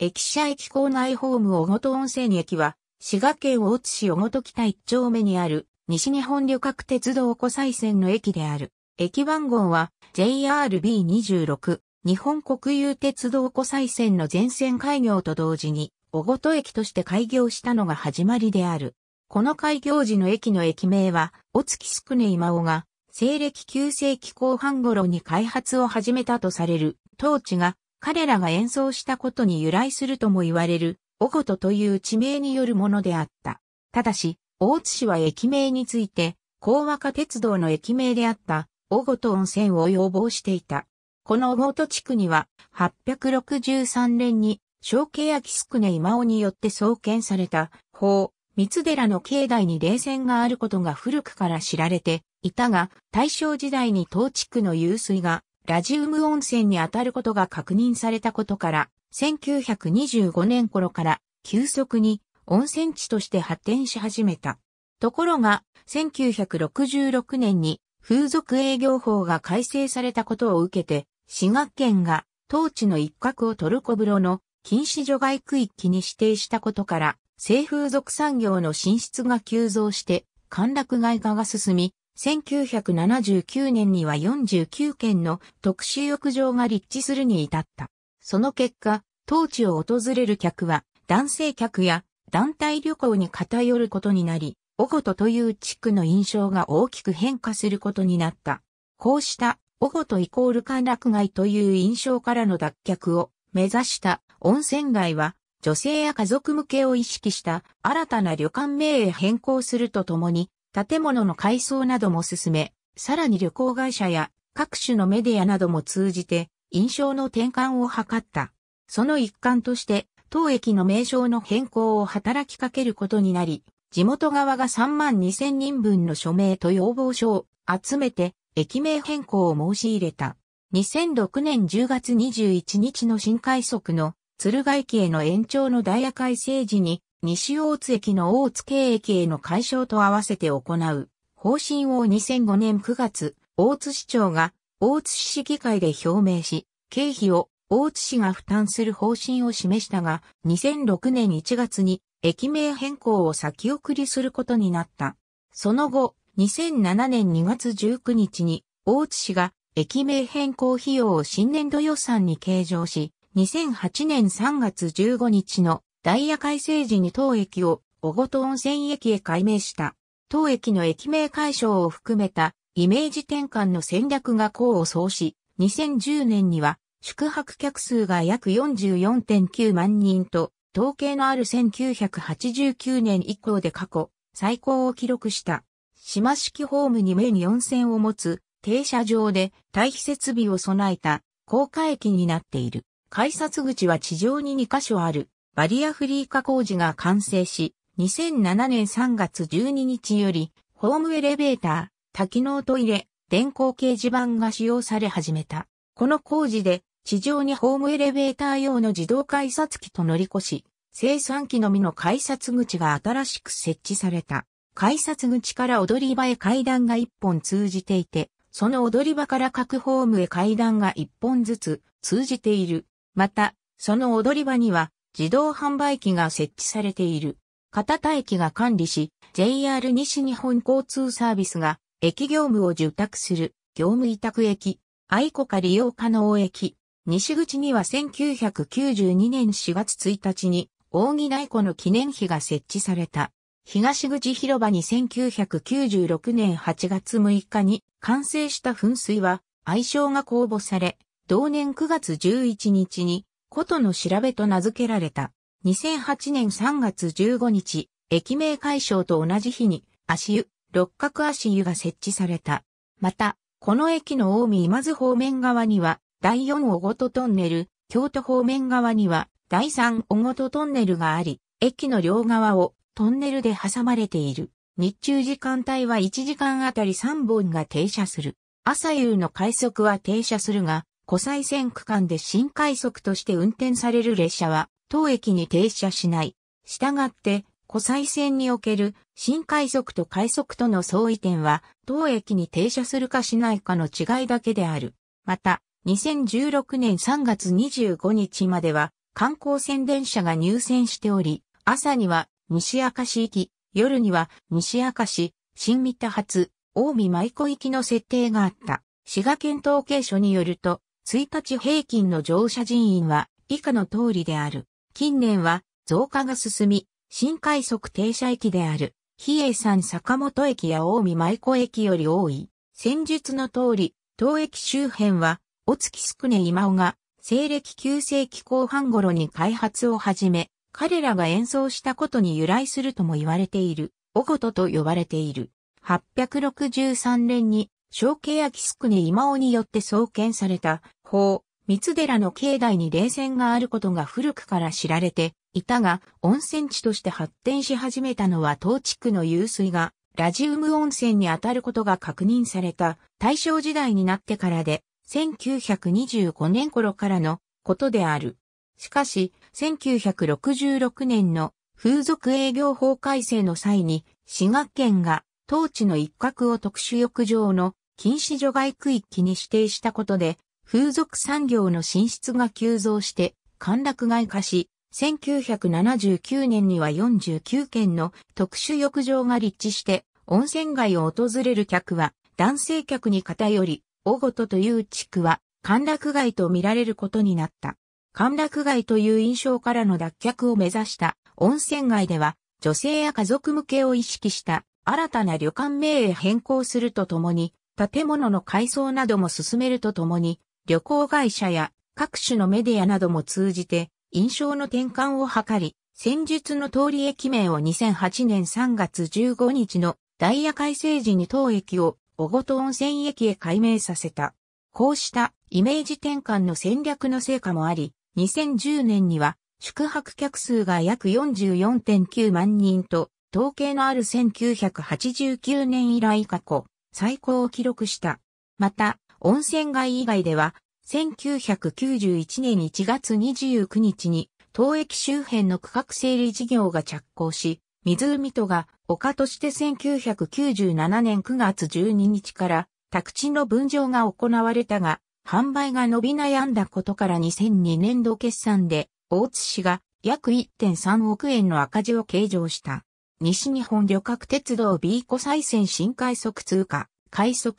駅舎駅構内ホーム小本温泉駅は、滋賀県大津市小本北一丁目にある、西日本旅客鉄道湖西線の駅である。駅番号は JRB26、日本国有鉄道湖西線の全線開業と同時に、小本駅として開業したのが始まりである。この開業時の駅の駅名は、お月宿根。今尾が、西暦9世紀後半頃に開発を始めたとされる、当地が彼らが演奏したことに由来するとも言われる、おことという地名によるものであった。ただし、大津市は駅名について、高和歌鉄道の駅名であった、おごと温泉を要望していた。このおごと地区には、863年に、小契約スクネ今尾によって創建された、法、三寺の境内に霊泉があることが古くから知られていたが、大正時代に当地区の湧水がラジウム温泉にあたることが確認されたことから、1925年頃から急速に温泉地として発展し始めた。ところが、1966年に風俗営業法が改正されたことを受けて、滋賀県が当地の一角をトルコ風呂の禁止除外区域に指定したことから、性風俗産業の進出が急増して、歓楽街化が進み、1979年には49件の特殊浴場が立地するに至った。その結果、当地を訪れる客は男性客や団体旅行に偏ることになり、オゴトという地区の印象が大きく変化することになった。こうしたオゴトイコール歓楽街という印象からの脱却を目指した温泉街は女性や家族向けを意識した新たな旅館名へ変更するとともに建物の改装なども進め、さらに旅行会社や各種のメディアなども通じて印象の転換を図った。その一環として当駅の名称の変更を働きかけることになり、地元側が3万2000人分の署名と要望書を集めて駅名変更を申し入れた。2006年10月21日の新快速の鶴ヶ駅への延長のダイヤ改正時に西大津駅の大津経駅への解消と合わせて行う方針を2005年9月、大津市長が大津市市議会で表明し、経費を大津市が負担する方針を示したが、2006年1月に駅名変更を先送りすることになった。その後、2007年2月19日に大津市が駅名変更費用を新年度予算に計上し、2008年3月15日のダイヤ改正時に当駅を小琴温泉駅へ改名した。当駅の駅名解消を含めたイメージ転換の戦略が功を奏し、2010年には宿泊客数が約44.9万人と、統計のある1989年以降で過去最高を記録した。島式ホームに面温線を持つ停車場で待避設備を備えた高架駅になっている。改札口は地上に2カ所ある。バリアフリー化工事が完成し、2007年3月12日より、ホームエレベーター、多機能トイレ、電光掲示板が使用され始めた。この工事で、地上にホームエレベーター用の自動改札機と乗り越し、生産機のみの改札口が新しく設置された。改札口から踊り場へ階段が1本通じていて、その踊り場から各ホームへ階段が1本ずつ通じている。また、その踊り場には自動販売機が設置されている。片田駅が管理し、JR 西日本交通サービスが駅業務を受託する業務委託駅、愛子か利用可能駅。西口には1992年4月1日に、扇内湖の記念碑が設置された。東口広場に1996年8月6日に完成した噴水は愛称が公募され、同年9月11日にことの調べと名付けられた。2008年3月15日、駅名解消と同じ日に、足湯、六角足湯が設置された。また、この駅の近江今津方面側には、第4小ごとトンネル、京都方面側には、第3小ごとトンネルがあり、駅の両側をトンネルで挟まれている。日中時間帯は1時間あたり3本が停車する。朝夕の快速は停車するが、湖西線区間で新快速として運転される列車は、当駅に停車しない。したがって、湖西線における新快速と快速との相違点は、当駅に停車するかしないかの違いだけである。また、2016年3月25日までは、観光船電車が入線しており、朝には西明石行き、夜には西明石、新三田発、大見舞子行きの設定があった。滋賀県統計所によると、1日平均の乗車人員は以下の通りである。近年は増加が進み、新快速停車駅である、比叡山坂本駅や大見舞子駅より多い。先述の通り、当駅周辺は、お月すくね今尾が、西暦9世紀後半頃に開発を始め、彼らが演奏したことに由来するとも言われている、おことと呼ばれている。863年に小契キスクネ今尾によって創建された法、三寺の境内に霊泉があることが古くから知られていたが、温泉地として発展し始めたのは当地区の湧水がラジウム温泉にあたることが確認された大正時代になってからで、1925年頃からのことである。しかし、1966年の風俗営業法改正の際に、滋賀県が当地の一角を特殊浴場の禁止除外区域に指定したことで、風俗産業の進出が急増して、歓楽街化し、1979年には49件の特殊浴場が立地して、温泉街を訪れる客は男性客に偏り、小ごとという地区は歓楽街と見られることになった。歓楽街という印象からの脱却を目指した温泉街では、女性や家族向けを意識した新たな旅館名へ変更するとともに、建物の改装なども進めるとともに、旅行会社や各種のメディアなども通じて、印象の転換を図り、戦術の通り駅名を2008年3月15日のダイヤ改正時に当駅を小琴温泉駅へ改名させた。こうしたイメージ転換の戦略の成果もあり、2010年には宿泊客数が約44.9万人と、統計のある1989年以来過去最高を記録した。また、温泉街以外では、1991年1月29日に、当駅周辺の区画整理事業が着工し、湖戸が丘として1997年9月12日から宅地の分譲が行われたが、販売が伸び悩んだことから2002年度決算で、大津市が約1.3億円の赤字を計上した。西日本旅客鉄道 B 湖西線新快速通過、快速、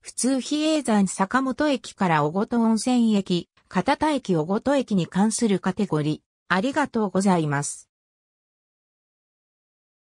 普通比叡山坂本駅から小琴温泉駅、片田駅小琴駅に関するカテゴリー。ありがとうございます。